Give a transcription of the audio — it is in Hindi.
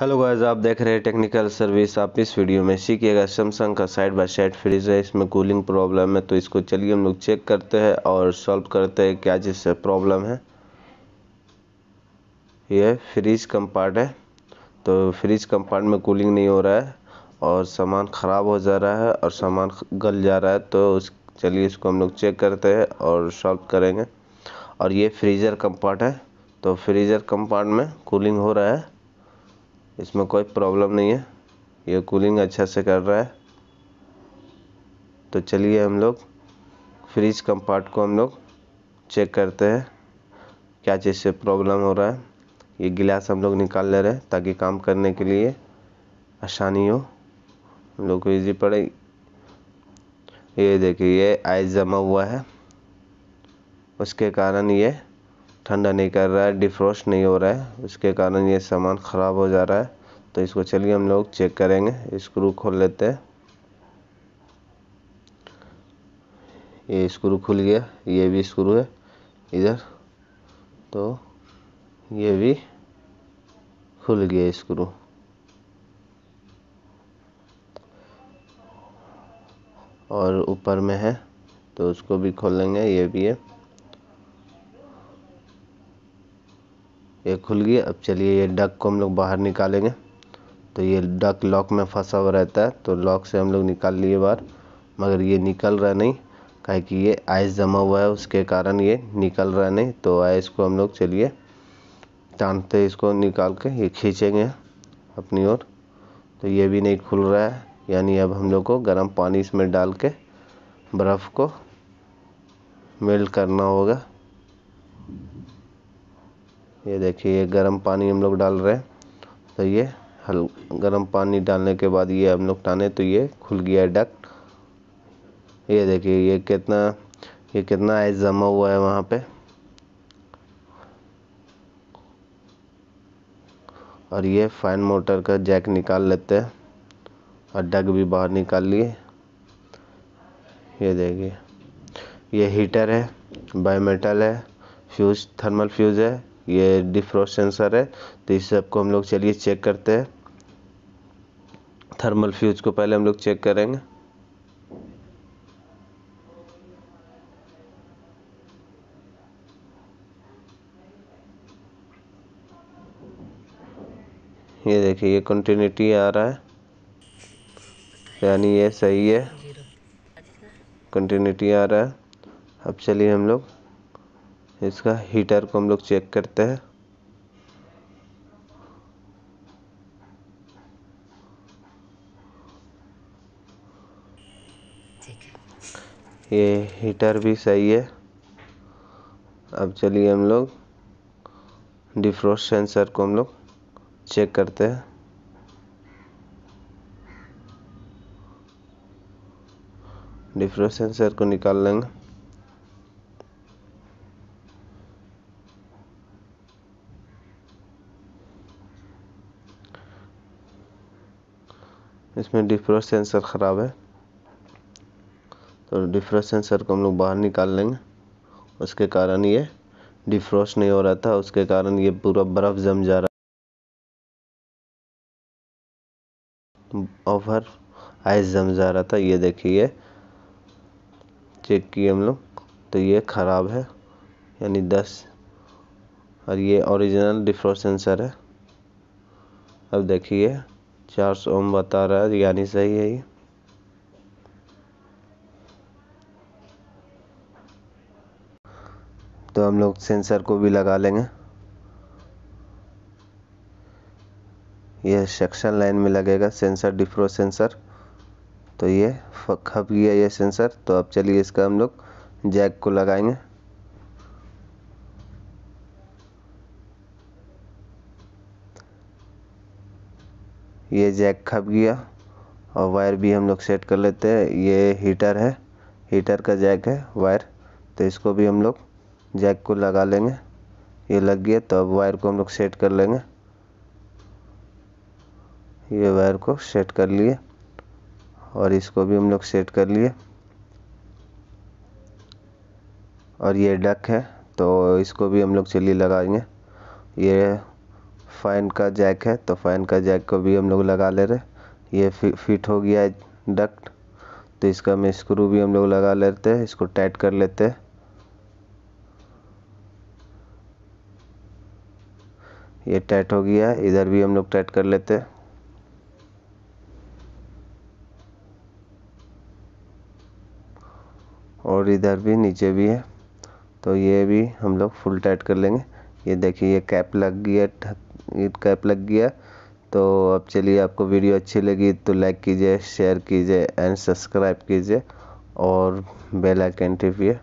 हेलो गाइस आप देख रहे हैं टेक्निकल सर्विस आप इस वीडियो में सीखिएगा सैमसंग का साइड बाय साइड फ्रिज है इसमें कूलिंग प्रॉब्लम है तो इसको चलिए हम लोग चेक करते हैं और सॉल्व करते हैं क्या जिससे प्रॉब्लम है यह फ्रिज कंपार्ट है तो फ्रिज कंपार्ट में कूलिंग नहीं हो रहा है और सामान ख़राब हो जा रहा है और सामान गल जा रहा है तो उस चलिए इसको हम लोग चेक करते हैं और सॉल्व करेंगे और ये फ्रीज़र कंपार्ट है तो फ्रीज़र कंपार्ट में कूलिंग हो रहा है इसमें कोई प्रॉब्लम नहीं है ये कूलिंग अच्छा से कर रहा है तो चलिए हम लोग फ्रिज कंपार्ट को हम लोग चेक करते हैं क्या चीज़ से प्रॉब्लम हो रहा है ये गिलास हम लोग निकाल ले रहे हैं ताकि काम करने के लिए आसानी हो हम लोग को ईजी पड़े ये देखिए ये आइस जमा हुआ है उसके कारण ये ठंडा नहीं कर रहा है डिफ्रोस्ट नहीं हो रहा है उसके कारण ये सामान ख़राब हो जा रहा है तो इसको चलिए हम लोग चेक करेंगे स्क्रू खोल लेते हैं ये स्क्रू खुल गया ये भी स्क्रू है इधर तो ये भी खुल गया स्क्रू और ऊपर में है तो उसको भी खोल लेंगे ये भी है ये खुल गई अब चलिए ये डक को हम लोग बाहर निकालेंगे तो ये डक लॉक में फंसा हुआ रहता है तो लॉक से हम लोग निकाल लिए बाहर मगर ये निकल रहा नहीं कहे कि ये आइस जमा हुआ है उसके कारण ये निकल रहा नहीं तो आइस को हम लोग चलिए टाँगते इसको निकाल के ये खींचेंगे अपनी ओर तो ये भी नहीं खुल रहा है यानी अब हम लोग को गर्म पानी इसमें डाल के बर्फ़ को मेल्ट करना होगा ये देखिए ये गर्म पानी हम लोग डाल रहे हैं तो ये हल गर्म पानी डालने के बाद ये हम लोग टाने तो ये खुल गया डक्ट ये देखिए ये कितना ये कितना आइस जमा हुआ है वहाँ पे और ये फाइन मोटर का जैक निकाल लेते हैं और डग भी बाहर निकाल लिए ये देखिए ये हीटर है बायोमेटल है फ्यूज थर्मल फ्यूज है ये डिफ्रॉस्ट सेंसर है तो इस सबको हम लोग चलिए चेक करते हैं थर्मल फ्यूज को पहले हम लोग चेक करेंगे ये देखिए ये कंटिन्यूटी आ रहा है यानी ये सही है कंटिन्यूटी आ रहा है अब चलिए हम लोग इसका हीटर को हम लोग चेक करते हैं ये हीटर भी सही है अब चलिए हम लोग डिफ्रोस्ट सेंसर को हम लोग चेक करते हैं डिफ्रोस्ट सेंसर को निकाल लेंगे इसमें डिफ्रेंस सेंसर ख़राब है तो डिफ्रेंस सेंसर को हम लोग बाहर निकाल लेंगे उसके कारण ये डिफ्रोस नहीं हो रहा था उसके कारण ये पूरा बर्फ़ जम जा रहा ओवर आइस जम जा रहा था ये देखिए चेक किए हम लोग तो ये ख़राब है यानी दस और ये ओरिजिनल डिफ्रोस सेंसर है अब देखिए चार सौ ओम बता रहा है यानी सही है ये तो हम लोग सेंसर को भी लगा लेंगे यह सेक्शन लाइन में लगेगा सेंसर डिफ्रो सेंसर तो ये खप गया ये सेंसर तो अब चलिए इसका हम लोग जैक को लगाएंगे ये जैक खप गया और वायर भी हम लोग सेट कर लेते हैं ये हीटर है हीटर का जैक है वायर तो इसको भी हम लोग जैक को लगा लेंगे ये लग गया तो अब वायर को हम लोग सेट कर लेंगे ये वायर को सेट कर लिए और इसको भी हम लोग सेट कर लिए और ये डक है तो इसको भी हम लोग चलिए लगाएंगे ये फ़ैन का जैक है तो फ़ैन का जैक को भी हम लोग लगा ले रहे ये फिट हो गया डक्ट तो इसका में स्क्रू भी हम लोग लगा लेते हैं इसको टाइट कर लेते हैं ये टाइट हो गया है इधर भी हम लोग टाइट कर लेते हैं और इधर भी नीचे भी है तो ये भी हम लोग फुल टाइट कर लेंगे ये देखिए ये कैप लग गया है ईट कैप लग गया तो अब चलिए आपको वीडियो अच्छी लगी तो लाइक कीजिए शेयर कीजिए एंड सब्सक्राइब कीजिए और बेल आइकन टिपिए